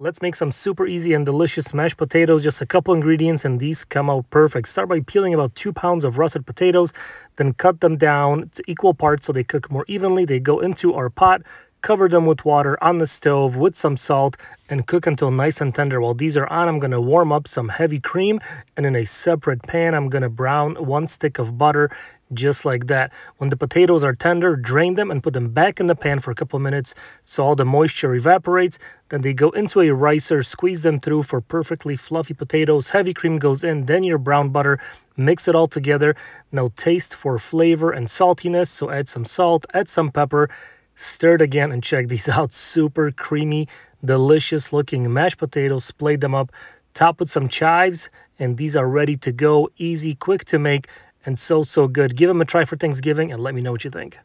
Let's make some super easy and delicious mashed potatoes, just a couple ingredients and these come out perfect. Start by peeling about 2 pounds of russet potatoes, then cut them down to equal parts so they cook more evenly. They go into our pot, cover them with water on the stove with some salt and cook until nice and tender. While these are on, I'm going to warm up some heavy cream and in a separate pan, I'm going to brown one stick of butter just like that. When the potatoes are tender, drain them and put them back in the pan for a couple minutes so all the moisture evaporates. Then they go into a ricer, squeeze them through for perfectly fluffy potatoes. Heavy cream goes in, then your brown butter. Mix it all together. Now taste for flavor and saltiness, so add some salt, add some pepper, Stir it again and check these out. Super creamy, delicious looking mashed potatoes. splay them up, top with some chives, and these are ready to go. Easy, quick to make, and so, so good. Give them a try for Thanksgiving and let me know what you think.